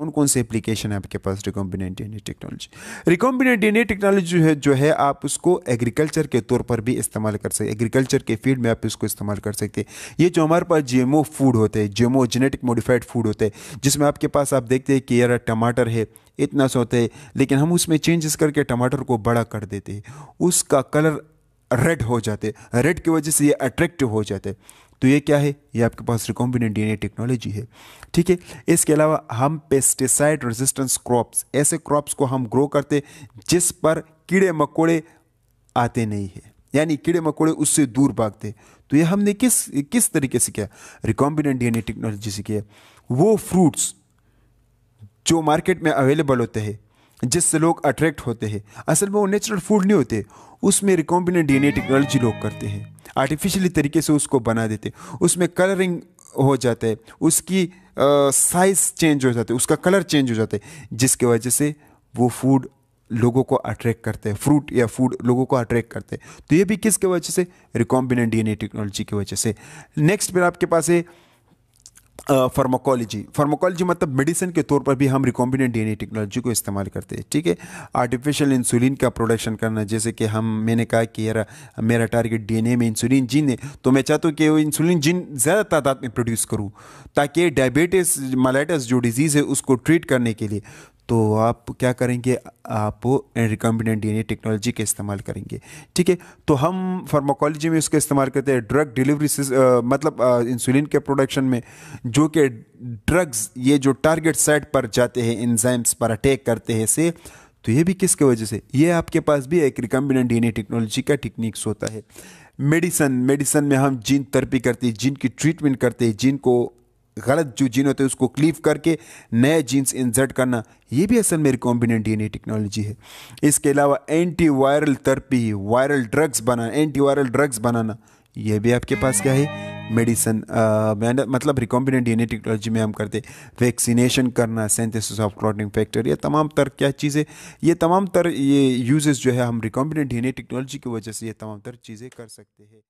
कौन कौन से एप्लीकेशन है आपके पास recombinant D technology recombinant D technology जो है जो है आप उसको एग्रीकल्चर के तौर पर भी इस्तेमाल कर सकते एग्रीकल्चर के फील्ड में आप इसको इस्तेमाल कर सकते हैं ये जो हमारे पास जी फूड होते हैं जेमो जेनेटिक मॉडिफाइड फूड होते हैं जिसमें आपके पास आप देखते हैं कि यार टमाटर है इतना सा होता है लेकिन हम उसमें चेंजेस करके टमाटर को बड़ा कर देते हैं उसका कलर रेड हो जाते रेड की वजह से ये अट्रैक्टिव हो जाते तो ये क्या है ये आपके पास रिकॉम्बिनेंट डीएनए टेक्नोलॉजी है ठीक है इसके अलावा हम पेस्टिसाइड रेजिस्टेंस क्रॉप्स ऐसे क्रॉप्स को हम ग्रो करते जिस पर कीड़े मकोड़े आते नहीं है यानी कीड़े मकोड़े उससे दूर भागते तो ये हमने किस किस तरीके से किया रिकॉम्बिनेंट डीएनए टेक्नोलॉजी से किया वो फ्रूट्स जो मार्केट में अवेलेबल होते हैं जिससे लोग अट्रैक्ट होते हैं असल में वो नेचुरल फूड नहीं होते उसमें रिकॉम्बिनेंट डीएनए टेक्नोलॉजी लोग करते हैं आर्टिफिशियली तरीके से उसको बना देते उसमें कलरिंग हो जाता है उसकी साइज़ चेंज हो जाते है उसका कलर चेंज हो जाता है वजह से वो फूड लोगों को अट्रैक्ट करते हैं फ्रूट या फूड लोगों को अट्रैक्ट करते हैं तो ये भी किसके वजह से रिकॉम्बिनेंट डीएनए टेक्नोलॉजी की वजह से नेक्स्ट फिर आपके पास है फार्माकोलॉजी फार्माकोलॉजी मतलब मेडिसिन के तौर पर भी हम रिकॉम्बिनेंट डीएनए टेक्नोलॉजी को इस्तेमाल करते हैं ठीक है आर्टिफिशियल इंसुलिन का प्रोडक्शन करना जैसे कि हम मैंने कहा कि यार मेरा टारगेट डीएनए में इंसुलिन जीन है तो मैं चाहता हूँ कि वो इंसुलिन जीन ज़्यादा तादाद में प्रोड्यूस करूँ ताकि डायबिटीज़ मलाइटस जो डिजीज़ है उसको ट्रीट करने के लिए तो आप क्या करेंगे आप रिकॉम्बिनेंट डीएनए टेक्नोलॉजी का इस्तेमाल करेंगे ठीक है तो हम फार्माकोलॉजी में उसका इस्तेमाल करते हैं ड्रग डिलीवरी मतलब इंसुलिन के प्रोडक्शन में जो कि ड्रग्स ये जो टारगेट साइट पर जाते हैं इंजाइम्स पर अटैक करते हैं से तो ये भी किसके वजह से ये आपके पास भी एक रिकॉम्बिनेंट डीएनए टेक्नोलॉजी का टेक्निक्स होता है मेडिसन मेडिसन में हम जीन थेरेपी करते हैं जीन की ट्रीटमेंट करते हैं जीन को गलत जो जीन होते हैं उसको क्लीव करके नए जीन्स इंसर्ट करना ये भी असल में रिकॉम्बिनेंट डीएनए टेक्नोलॉजी है इसके अलावा antiviral therapy viral drugs बनाना एंटी वायरल ड्रग्स बनाना ये भी आपके पास क्या है मेडिसन मतलब रिकॉम्बिनेंट डीएनए टेक्नोलॉजी में हम करते वैक्सीनेशन करना सेंथेसिस ऑफ क्लॉटिंग फैक्टर ये तमाम तर क्या चीज़ें ये तमाम तर ये यूजेस जो है हम रिकॉम्बिनेंट डीएनए टेक्नोलॉजी की वजह से ये तमाम तर चीज़ें कर सकते हैं